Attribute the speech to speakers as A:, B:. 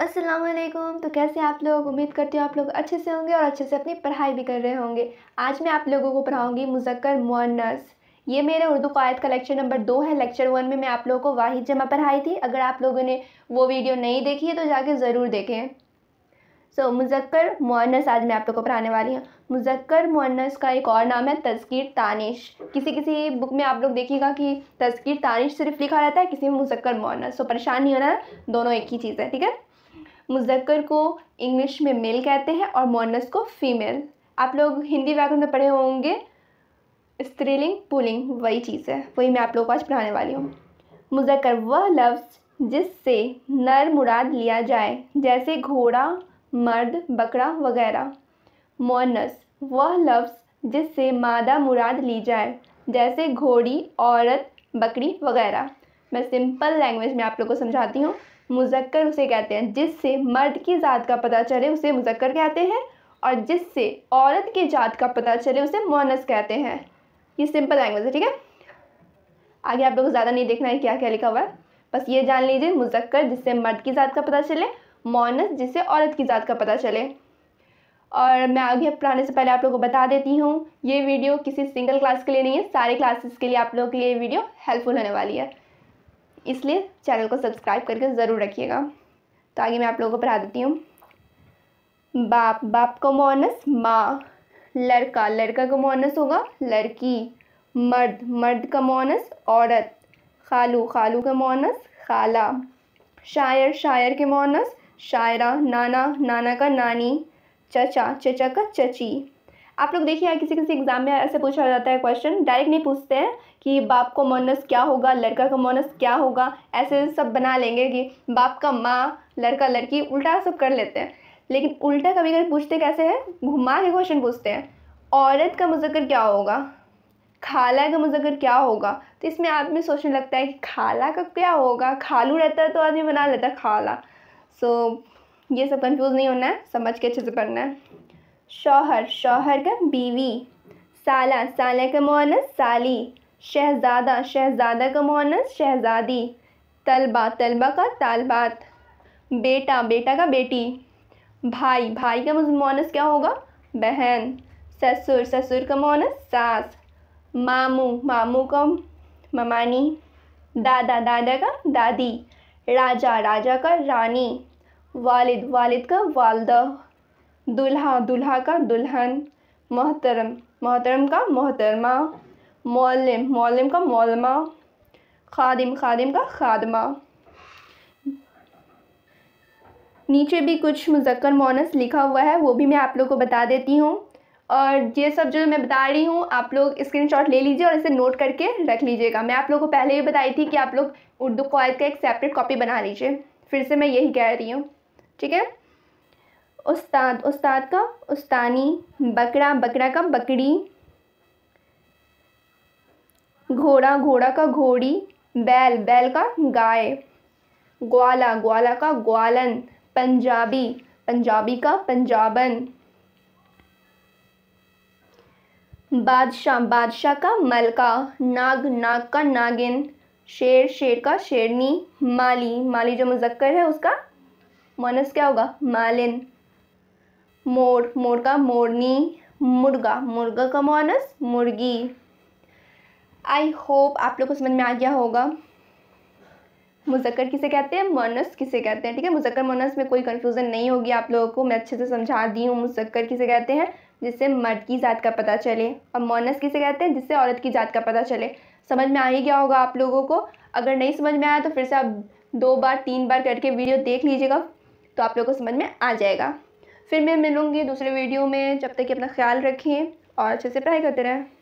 A: असलम तो कैसे आप लोग उम्मीद करती हूँ आप लोग अच्छे से होंगे और अच्छे से अपनी पढ़ाई भी कर रहे होंगे आज मैं आप लोगों को पढ़ाऊँगी मुजक्कर मोनस ये मेरे उर्दू कायद का लेक्चर नंबर दो है लेक्चर वन में मैं आप लोगों को वाहिद जमा पढ़ाई थी अगर आप लोगों ने वो वीडियो नहीं देखी है तो जाके ज़रूर देखें सो so, मुजक्कर मुअन्नस आज मैं आप लोगों को पढ़ाने वाली हूँ मुजक्कर मोनस का एक और नाम है तस्कीर तानिश किसी किसी बुक में आप लोग देखिएगा कि तस्कीर तानिश सिर्फ लिखा रहता है किसी में मुजक्कर मुअन्नस सो परेशान नहीं होना दोनों एक ही चीज़ है ठीक है मुजक्कर को इंग्लिश में मेल कहते हैं और मोनस को फीमेल आप लोग हिंदी व्याकरण में पढ़े होंगे स्त्रीलिंग पुलिंग वही चीज़ है वही मैं आप लोग को आज पढ़ाने वाली हूँ मुजक्कर वह लफ्ज़ जिससे नर मुराद लिया जाए जैसे घोड़ा मर्द बकरा वगैरह मोनस वह लफ्ज़ जिससे मादा मुराद ली जाए जैसे घोड़ी औरत बकरी वगैरह मैं सिंपल लैंग्वेज में आप लोग को समझाती हूँ मुजक्कर उसे कहते हैं जिससे मर्द की ज़ात का पता चले उसे मुजक्कर कहते हैं और जिससे औरत की जात का पता चले उसे मोनस कहते हैं ये सिंपल लैंग्वेज है ठीक है आगे आप लोग ज़्यादा नहीं देखना है क्या क्या लिखा हुआ है बस ये जान लीजिए मुजक्कर जिससे मर्द की ज़ात का पता चले मोनस जिससे औरत की ज़ात का पता चले और मैं आगे पढ़ाने से पहले आप लोगों को बता देती हूँ ये वीडियो किसी सिंगल क्लास के लिए नहीं है सारे क्लासेस के लिए आप लोगों के लिए वीडियो हेल्पफुल होने वाली है इसलिए चैनल को सब्सक्राइब करके ज़रूर रखिएगा तो आगे मैं आप लोगों को पढ़ा देती हूँ बाप बाप का मोनस माँ लड़का लड़का का मोनस होगा लड़की मर्द मर्द का मोनस औरत खालू खालू का मोनस खाला शायर शायर के मोनस शायरा नाना नाना का नानी चचा चचा का चची आप लोग देखिए किसी किसी एग्जाम में ऐसे पूछा जाता है क्वेश्चन डायरेक्ट नहीं पूछते हैं कि बाप को मोनस क्या होगा लड़का का मोनस क्या होगा ऐसे सब बना लेंगे कि बाप का माँ लड़का लड़की उल्टा सब कर लेते हैं लेकिन उल्टा कभी कभी पूछते कैसे हैं घुमा के क्वेश्चन पूछते हैं औरत का मुजक्र क्या होगा खाला का मुजक्र क्या होगा तो इसमें आदमी सोचने लगता है कि खाला का क्या होगा खालू रहता है तो आदमी बना लेता है खाला सो so, ये सब कंफ्यूज नहीं होना है समझ के अच्छे से पढ़ना है शौहर शौहर का बीवी साला साले का मुआनस साली शहजादा शहजादा का मुआनस शहजादी तलबा तलबा का तालबात बेटा बेटा का बेटी भाई भाई का मुआनस क्या होगा बहन ससुर ससुर का मुआनस सास मामू मामू का ममानी दादा दादा का दादी राजा राजा का रानी वालिद वालिद का वालदा दुल्हा दुल्हा का दुल्हन मोहतरम मोहतरम का मोहतरमा मौलम मौलम का मौलमा खादिम खादिम का खादमा नीचे भी कुछ मुजक्कर मोनस लिखा हुआ है वो भी मैं आप लोग को बता देती हूँ और ये सब जो मैं बता रही हूँ आप लोग स्क्रीनशॉट ले लीजिए और इसे नोट करके रख लीजिएगा मैं आप लोग को पहले ही बताई थी कि आप लोग उर्दू कवायद का एक सेपरेट कॉपी बना लीजिए फिर से मैं यही कह रही हूँ ठीक है उस्ताद उस्ताद का उस्तानी बकरा बकरा का बकरी घोड़ा घोड़ा का घोड़ी बैल बैल का गाय ग्वाला ग्वाला का ग्वालन पंजाबी पंजाबी का पंजाबन बादशाह बादशाह का मलका नाग नाग का नागिन शेर शेर का शेरनी माली माली जो मुजक्कर है उसका मोनस क्या होगा मालिन मोर मोर का मोरनी मुर्गा मुर्गा का मोनस मुर्गी आई होप आप लोग को समझ में आ गया होगा मुजक्कर किसे कहते हैं मोनस किसे कहते हैं ठीक है मुजक्कर मोनस में कोई कन्फ्यूज़न नहीं होगी आप लोगों को मैं अच्छे से समझा दी हूँ मुजक्कर किसे कहते हैं जिससे मर्द की ज़ात का पता चले और मोनस किसे कहते हैं जिससे औरत की ज़ात का पता चले समझ में आ ही गया होगा आप लोगों को अगर नहीं समझ में आया तो फिर से आप दो बार तीन बार करके वीडियो देख लीजिएगा तो आप लोगों को समझ में आ जाएगा फिर मैं मिलूँगी दूसरे वीडियो में जब तक कि अपना ख्याल रखें और अच्छे से पढ़ाई करते रहें